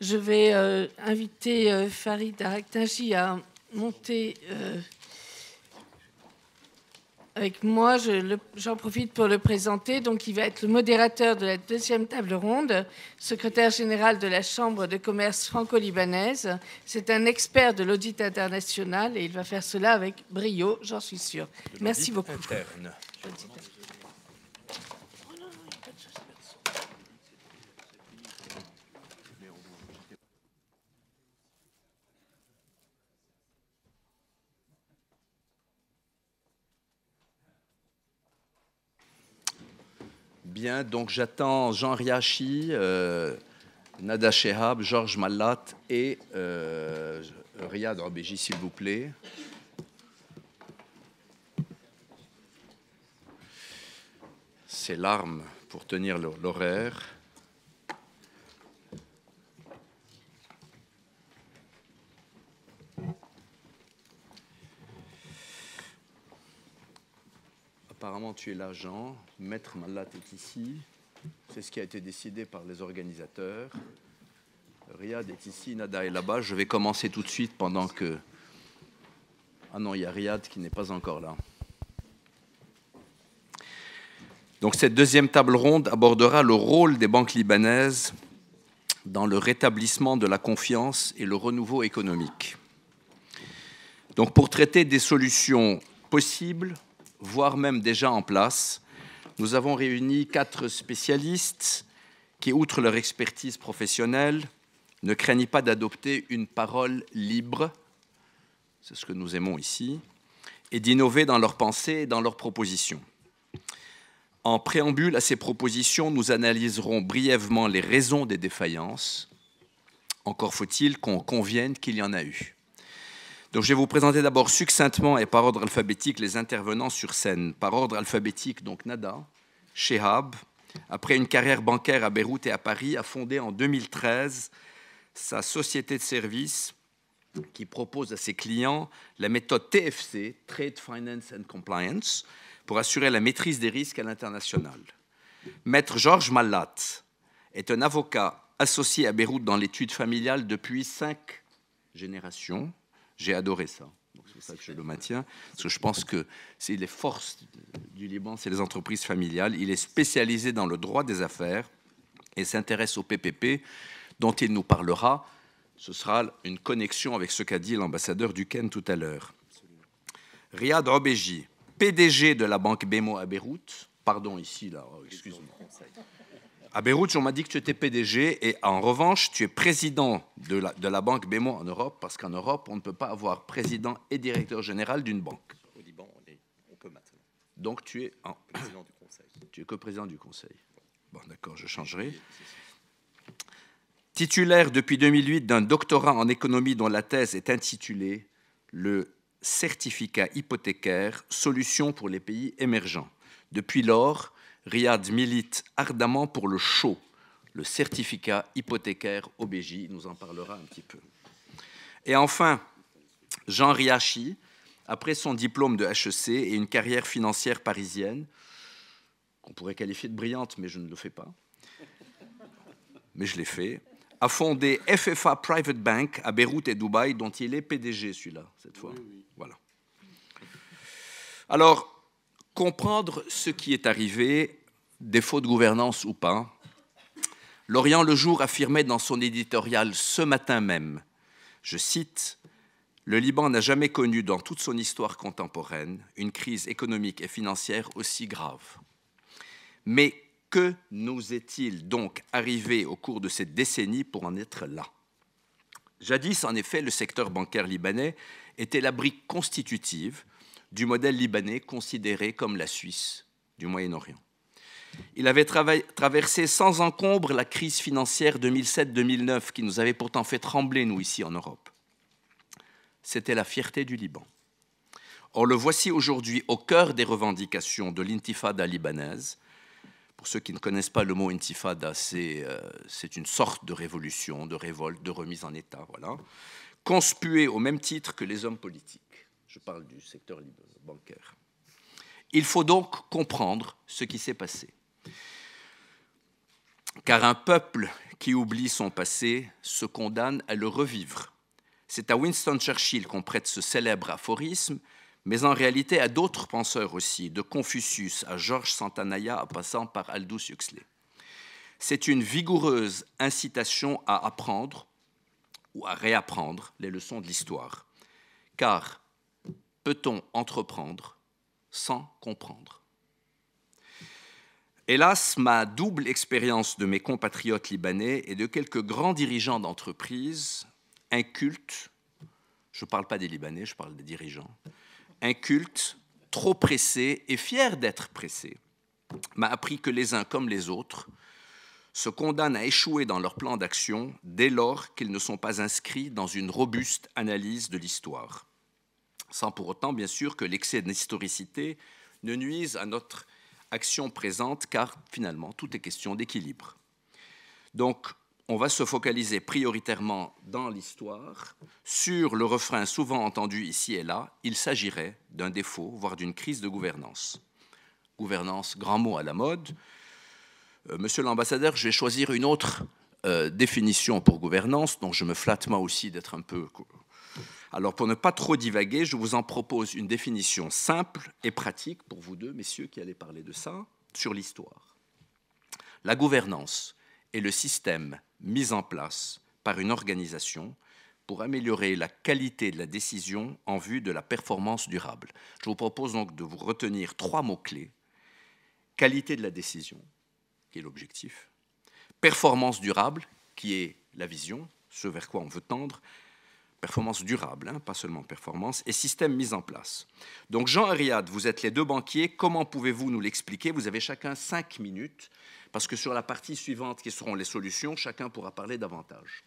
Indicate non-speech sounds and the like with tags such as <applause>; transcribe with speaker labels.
Speaker 1: Je vais euh, inviter euh, Farid Araktaji à monter euh, avec moi. J'en profite pour le présenter. Donc, il va être le modérateur de la deuxième table ronde, secrétaire général de la Chambre de commerce franco-libanaise. C'est un expert de l'audit international et il va faire cela avec brio, j'en suis sûr. Merci beaucoup. Bien, donc j'attends Jean Riachi, euh, Nada Shehab, Georges Mallat et euh, Riyad Rabéji, s'il vous plaît. C'est l'arme pour tenir l'horaire. apparemment tu es l'agent, Maître Malat est ici, c'est ce qui a été décidé par les organisateurs. Riyad est ici, Nada est là-bas. Je vais commencer tout de suite pendant que... Ah non, il y a Riyad qui n'est pas encore là. Donc cette deuxième table ronde abordera le rôle des banques libanaises dans le rétablissement de la confiance et le renouveau économique. Donc pour traiter des solutions possibles voire même déjà en place. Nous avons réuni quatre spécialistes qui, outre leur expertise professionnelle, ne craignent pas d'adopter une parole libre, c'est ce que nous aimons ici, et d'innover dans leurs pensées et dans leurs propositions. En préambule à ces propositions, nous analyserons brièvement les raisons des défaillances. Encore faut-il qu'on convienne qu'il y en a eu. Donc je vais vous présenter d'abord succinctement et par ordre alphabétique les intervenants sur scène. Par ordre alphabétique, donc Nada, Shehab, après une carrière bancaire à Beyrouth et à Paris, a fondé en 2013 sa société de services qui propose à ses clients la méthode TFC, Trade Finance and Compliance, pour assurer la maîtrise des risques à l'international. Maître Georges Mallat est un avocat associé à Beyrouth dans l'étude familiale depuis cinq générations. J'ai adoré ça. C'est pour ça que je le maintiens. Parce que je pense que c'est les forces du Liban, c'est les entreprises familiales. Il est spécialisé dans le droit des affaires et s'intéresse au PPP, dont il nous parlera. Ce sera une connexion avec ce qu'a dit l'ambassadeur Duquesne tout à l'heure. Riyad Obeji, PDG de la banque Bemo à Beyrouth. Pardon, ici, là, excuse-moi à Beyrouth, on m'a dit que tu étais PDG et en revanche, tu es président de la, banque BMO en Europe parce qu'en Europe, on ne peut pas avoir président et directeur général d'une banque. Au Liban, on, peut Donc tu es en... président du conseil. <coughs> Tu es président du conseil. Bon, d'accord, je changerai. Titulaire depuis 2008 d'un doctorat en économie dont la thèse est intitulée Le certificat hypothécaire, solution pour les pays émergents. Depuis lors, Riyad milite ardemment pour le show, le certificat hypothécaire OBJ. Il nous en parlera un petit peu. Et enfin, Jean Riachi, après son diplôme de HEC et une carrière financière parisienne, qu'on pourrait qualifier de brillante, mais je ne le fais pas, mais je l'ai fait, a fondé FFA Private Bank à Beyrouth et Dubaï, dont il est PDG celui-là, cette fois. Voilà. Alors, comprendre ce qui est arrivé, défaut de gouvernance ou pas, L'Orient le jour affirmait dans son éditorial ce matin même, je cite, Le Liban n'a jamais connu dans toute son histoire contemporaine une crise économique et financière aussi grave. Mais que nous est-il donc arrivé au cours de cette décennie pour en être là Jadis, en effet, le secteur bancaire libanais était la brique constitutive du modèle libanais considéré comme la Suisse du Moyen-Orient. Il avait traversé sans encombre la crise financière 2007-2009 qui nous avait pourtant fait trembler, nous, ici en Europe. C'était la fierté du Liban. Or, le voici aujourd'hui au cœur des revendications de l'intifada libanaise. Pour ceux qui ne connaissent pas le mot intifada, c'est euh, une sorte de révolution, de révolte, de remise en état, voilà, conspuée au même titre que les hommes politiques. Je parle du secteur bancaire. Il faut donc comprendre ce qui s'est passé. Car un peuple qui oublie son passé se condamne à le revivre. C'est à Winston Churchill qu'on prête ce célèbre aphorisme, mais en réalité à d'autres penseurs aussi, de Confucius à Georges Santanaya en passant par Aldous Huxley. C'est une vigoureuse incitation à apprendre ou à réapprendre les leçons de l'histoire. Car peut-on entreprendre sans comprendre Hélas, ma double expérience de mes compatriotes libanais et de quelques grands dirigeants d'entreprise incultes, je ne parle pas des Libanais, je parle des dirigeants, incultes, trop pressé et fiers d'être pressés, m'a appris que les uns comme les autres se condamnent à échouer dans leur plan d'action dès lors qu'ils ne sont pas inscrits dans une robuste analyse de l'histoire sans pour autant, bien sûr, que l'excès d'historicité ne nuise à notre action présente, car finalement, tout est question d'équilibre. Donc, on va se focaliser prioritairement dans l'histoire sur le refrain souvent entendu ici et là, il s'agirait d'un défaut, voire d'une crise de gouvernance. Gouvernance, grand mot à la mode. Euh, monsieur l'ambassadeur, je vais choisir une autre euh, définition pour gouvernance, dont je me flatte moi aussi d'être un peu alors pour ne pas trop divaguer, je vous en propose une définition simple et pratique pour vous deux, messieurs, qui allez parler de ça, sur l'histoire. La gouvernance est le système mis en place par une organisation pour améliorer la qualité de la décision en vue de la performance durable. Je vous propose donc de vous retenir trois mots-clés. Qualité de la décision, qui est l'objectif. Performance durable, qui est la vision, ce vers quoi on veut tendre performance durable, hein, pas seulement performance, et système mis en place. Donc Jean Ariad, vous êtes les deux banquiers, comment pouvez-vous nous l'expliquer Vous avez chacun cinq minutes, parce que sur la partie suivante qui seront les solutions, chacun pourra parler davantage.